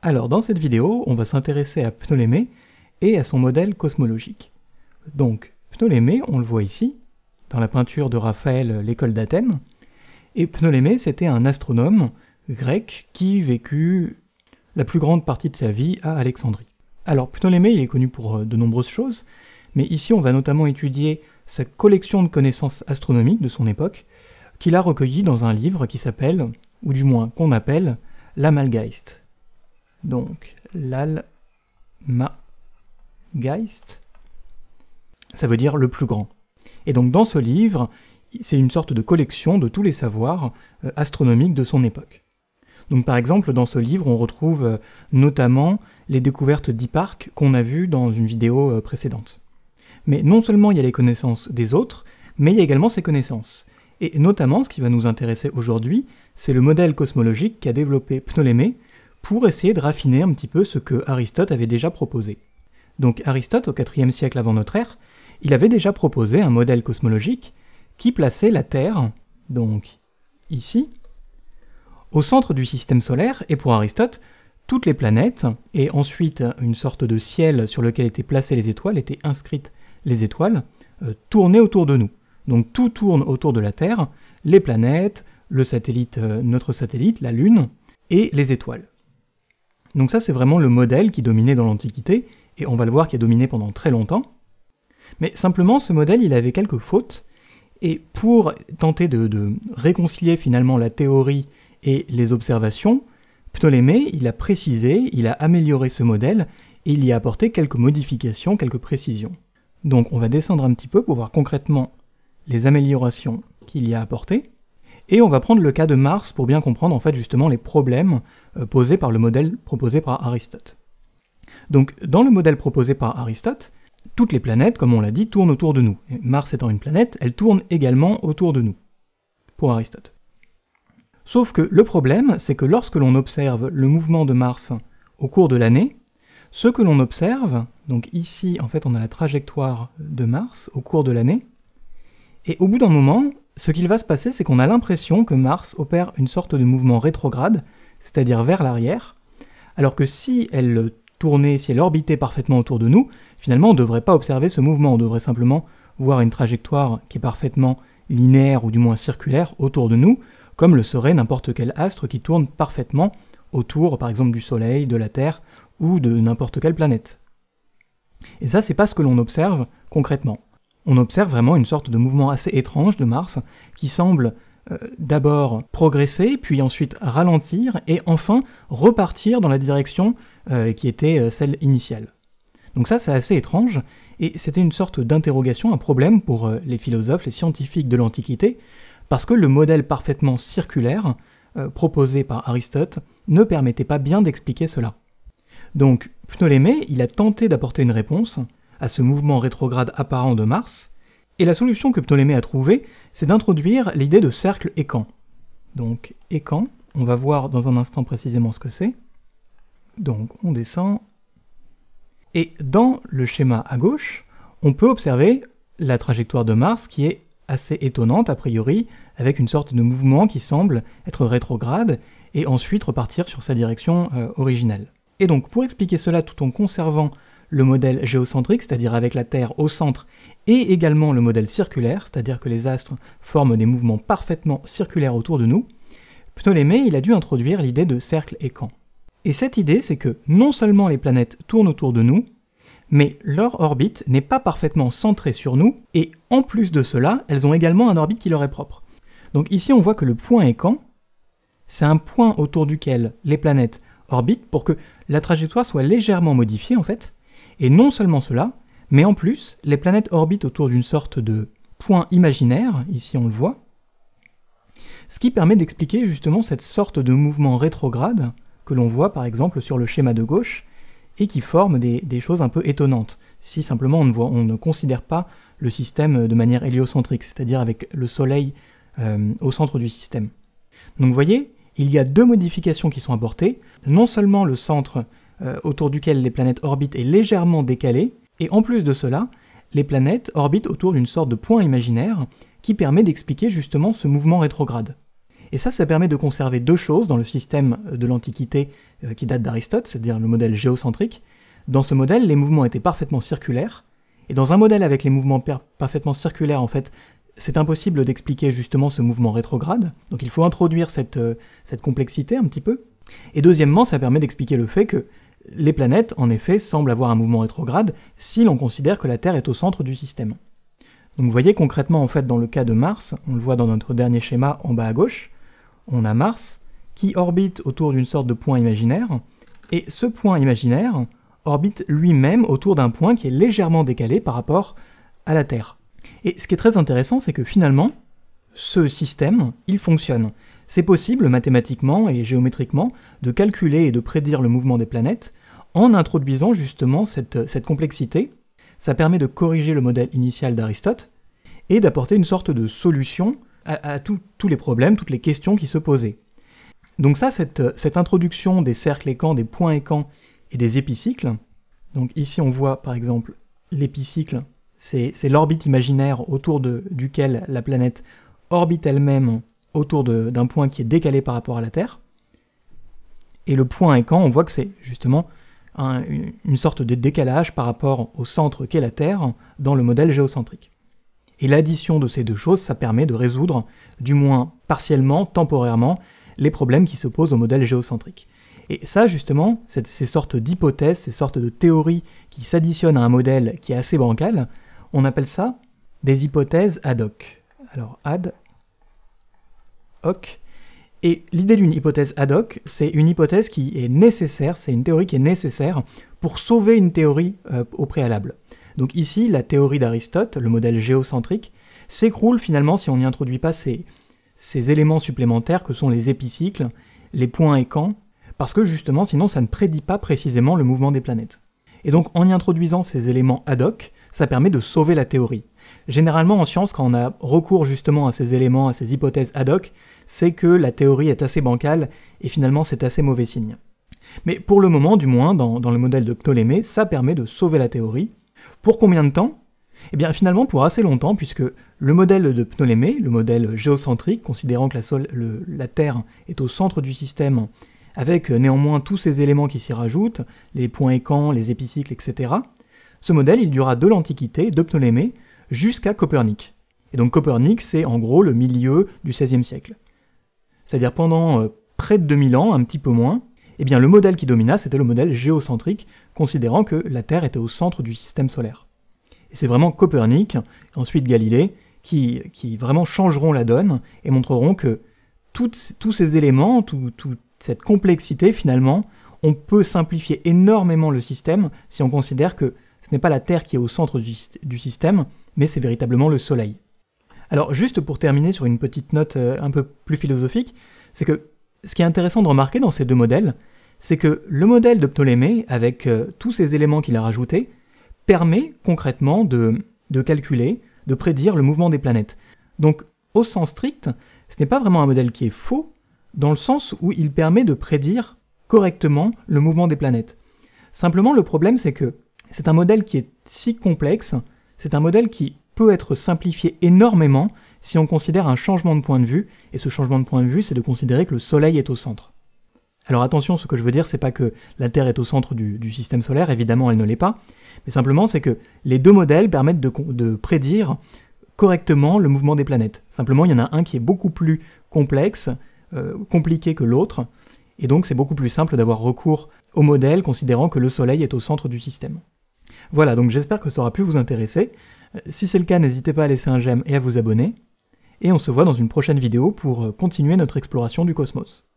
Alors dans cette vidéo, on va s'intéresser à Ptolémée et à son modèle cosmologique. Donc Ptolémée, on le voit ici, dans la peinture de Raphaël L'école d'Athènes, et Ptolémée c'était un astronome grec qui vécut la plus grande partie de sa vie à Alexandrie. Alors Ptolémée il est connu pour euh, de nombreuses choses, mais ici on va notamment étudier sa collection de connaissances astronomiques de son époque, qu'il a recueillie dans un livre qui s'appelle, ou du moins qu'on appelle, l'Amalgeist. Donc, l'Alma-Geist, ça veut dire le plus grand. Et donc, dans ce livre, c'est une sorte de collection de tous les savoirs euh, astronomiques de son époque. Donc, par exemple, dans ce livre, on retrouve euh, notamment les découvertes d'Hipparque qu'on a vues dans une vidéo euh, précédente. Mais non seulement il y a les connaissances des autres, mais il y a également ses connaissances. Et notamment, ce qui va nous intéresser aujourd'hui, c'est le modèle cosmologique qu'a développé Ptolémée pour essayer de raffiner un petit peu ce que Aristote avait déjà proposé. Donc Aristote, au IVe siècle avant notre ère, il avait déjà proposé un modèle cosmologique qui plaçait la Terre, donc ici, au centre du système solaire, et pour Aristote, toutes les planètes, et ensuite une sorte de ciel sur lequel étaient placées les étoiles, étaient inscrites les étoiles, euh, tournaient autour de nous. Donc tout tourne autour de la Terre, les planètes, le satellite, euh, notre satellite, la Lune, et les étoiles. Donc ça c'est vraiment le modèle qui dominait dans l'Antiquité, et on va le voir qui a dominé pendant très longtemps. Mais simplement ce modèle il avait quelques fautes, et pour tenter de, réconcilier finalement la théorie et les observations, Ptolémée il a précisé, il a amélioré ce modèle, et il y a apporté quelques modifications, quelques précisions. Donc on va descendre un petit peu pour voir concrètement les améliorations qu'il y a apportées. Et on va prendre le cas de Mars pour bien comprendre en fait justement les problèmes euh, posés par le modèle proposé par Aristote. Donc dans le modèle proposé par Aristote, toutes les planètes, comme on l'a dit, tournent autour de nous. Et Mars étant une planète, elle tourne également autour de nous, pour Aristote. Sauf que le problème, c'est que lorsque l'on observe le mouvement de Mars au cours de l'année, ce que l'on observe, donc ici en fait on a la trajectoire de Mars au cours de l'année, et au bout d'un moment, ce qu'il va se passer, c'est qu'on a l'impression que Mars opère une sorte de mouvement rétrograde, c'est-à-dire vers l'arrière, alors que si elle tournait, si elle orbitait parfaitement autour de nous, finalement on ne devrait pas observer ce mouvement, on devrait simplement voir une trajectoire qui est parfaitement linéaire ou du moins circulaire autour de nous, comme le serait n'importe quel astre qui tourne parfaitement autour par exemple du Soleil, de la Terre ou de n'importe quelle planète. Et ça, c'est pas ce que l'on observe concrètement on observe vraiment une sorte de mouvement assez étrange de Mars qui semble euh, d'abord progresser, puis ensuite ralentir, et enfin repartir dans la direction euh, qui était euh, celle initiale. Donc ça, c'est assez étrange, et c'était une sorte d'interrogation, un problème pour les philosophes, les scientifiques de l'Antiquité, parce que le modèle parfaitement circulaire proposé par Aristote ne permettait pas bien d'expliquer cela. Donc Ptolémée, il a tenté d'apporter une réponse, à ce mouvement rétrograde apparent de Mars, et la solution que Ptolémée a trouvée, c'est d'introduire l'idée de cercle écan. Donc écan, on va voir dans un instant précisément ce que c'est. Donc on descend. Et dans le schéma à gauche, on peut observer la trajectoire de Mars qui est assez étonnante a priori, avec une sorte de mouvement qui semble être rétrograde et ensuite repartir sur sa direction euh, originelle. Et donc pour expliquer cela tout en conservant le modèle géocentrique, c'est-à-dire avec la Terre au centre, et également le modèle circulaire, c'est-à-dire que les astres forment des mouvements parfaitement circulaires autour de nous, Ptolémée, il a dû introduire l'idée de cercle et Et cette idée, c'est que non seulement les planètes tournent autour de nous, mais leur orbite n'est pas parfaitement centrée sur nous, et en plus de cela, elles ont également un orbite qui leur est propre. Donc ici, on voit que le point camp, c'est un point autour duquel les planètes orbitent pour que la trajectoire soit légèrement modifiée en fait, et non seulement cela, mais en plus, les planètes orbitent autour d'une sorte de point imaginaire, ici on le voit, ce qui permet d'expliquer justement cette sorte de mouvement rétrograde que l'on voit par exemple sur le schéma de gauche et qui forme des, choses un peu étonnantes, si simplement on ne, considère pas le système de manière héliocentrique, c'est-à-dire avec le Soleil euh, au centre du système. Donc vous voyez, il y a deux modifications qui sont apportées, non seulement le centre euh, autour duquel les planètes orbitent est légèrement décalé, et en plus de cela, les planètes orbitent autour d'une sorte de point imaginaire qui permet d'expliquer justement ce mouvement rétrograde. Et ça, ça permet de conserver deux choses dans le système de l'Antiquité euh, qui date d'Aristote, c'est-à-dire le modèle géocentrique. Dans ce modèle, les mouvements étaient parfaitement circulaires, et dans un modèle avec les mouvements parfaitement circulaires, en fait, c'est impossible d'expliquer justement ce mouvement rétrograde, donc il faut introduire cette, euh, cette complexité un petit peu. Et deuxièmement, ça permet d'expliquer le fait que les planètes, en effet, semblent avoir un mouvement rétrograde si l'on considère que la Terre est au centre du système. Donc vous voyez concrètement, en fait, dans le cas de Mars, on le voit dans notre dernier schéma en bas à gauche, on a Mars qui orbite autour d'une sorte de point imaginaire, et ce point imaginaire orbite lui-même autour d'un point qui est légèrement décalé par rapport à la Terre. Et ce qui est très intéressant, c'est que finalement, ce système, il fonctionne. C'est possible, mathématiquement et géométriquement, de calculer et de prédire le mouvement des planètes en introduisant justement cette, complexité. Ça permet de corriger le modèle initial d'Aristote et d'apporter une sorte de solution à, tous les problèmes, toutes les questions qui se posaient. Donc ça, cette, cette introduction des cercles écans, des points écans et des épicycles, donc ici on voit par exemple l'épicycle, c'est l'orbite imaginaire autour de, duquel la planète orbite elle-même autour d'un point qui est décalé par rapport à la Terre. Et le point quand on voit que c'est justement une, sorte de décalage par rapport au centre qu'est la Terre dans le modèle géocentrique. Et l'addition de ces deux choses, ça permet de résoudre, du moins partiellement, temporairement, les problèmes qui se posent au modèle géocentrique. Et ça, justement, ces sortes d'hypothèses, ces sortes de théories qui s'additionnent à un modèle qui est assez bancal, on appelle ça des hypothèses ad hoc. Alors, ad et l'idée d'une hypothèse ad hoc, c'est une hypothèse qui est nécessaire, c'est une théorie qui est nécessaire pour sauver une théorie euh, au préalable. Donc ici, la théorie d'Aristote, le modèle géocentrique, s'écroule finalement si on n'y introduit pas ces, ces, éléments supplémentaires que sont les épicycles, les points et camps, parce que justement sinon ça ne prédit pas précisément le mouvement des planètes. Et donc en y introduisant ces éléments ad hoc, ça permet de sauver la théorie. Généralement en science, quand on a recours justement à ces éléments, à ces hypothèses ad hoc, c'est que la théorie est assez bancale et finalement c'est assez mauvais signe. Mais pour le moment, du moins, dans, le modèle de Ptolémée, ça permet de sauver la théorie. Pour combien de temps Eh bien finalement pour assez longtemps, puisque le modèle de Ptolémée, le modèle géocentrique, considérant que la, Terre est au centre du système, avec néanmoins tous ces éléments qui s'y rajoutent, les points écans, les épicycles, etc., ce modèle il dura de l'Antiquité, de Ptolémée, jusqu'à Copernic. Et donc Copernic, c'est en gros le milieu du XVIe siècle. C'est-à-dire pendant euh, près de 2000 ans, un petit peu moins, eh bien le modèle qui domina, c'était le modèle géocentrique, considérant que la Terre était au centre du système solaire. Et c'est vraiment Copernic, ensuite Galilée, qui, qui, vraiment changeront la donne et montreront que tous ces éléments, toute cette complexité finalement, on peut simplifier énormément le système si on considère que ce n'est pas la Terre qui est au centre du, système, mais c'est véritablement le Soleil. Alors juste pour terminer sur une petite note euh, un peu plus philosophique, c'est que ce qui est intéressant de remarquer dans ces deux modèles, c'est que le modèle de Ptolémée, avec euh, tous ces éléments qu'il a rajoutés, permet concrètement de, de, calculer, de prédire le mouvement des planètes. Donc, au sens strict, ce n'est pas vraiment un modèle qui est faux, dans le sens où il permet de prédire correctement le mouvement des planètes. Simplement, le problème, c'est que c'est un modèle qui est si complexe, c'est un modèle qui peut être simplifié énormément si on considère un changement de point de vue, et ce changement de point de vue, c'est de considérer que le Soleil est au centre. Alors attention, ce que je veux dire, c'est pas que la Terre est au centre du, système solaire, évidemment elle ne l'est pas, mais simplement c'est que les deux modèles permettent de, prédire correctement le mouvement des planètes. Simplement, il y en a un qui est beaucoup plus complexe, euh, compliqué que l'autre, et donc c'est beaucoup plus simple d'avoir recours au modèle considérant que le Soleil est au centre du système. Voilà, donc j'espère que ça aura pu vous intéresser. Euh, si c'est le cas, n'hésitez pas à laisser un j'aime et à vous abonner. Et on se voit dans une prochaine vidéo pour euh, continuer notre exploration du cosmos.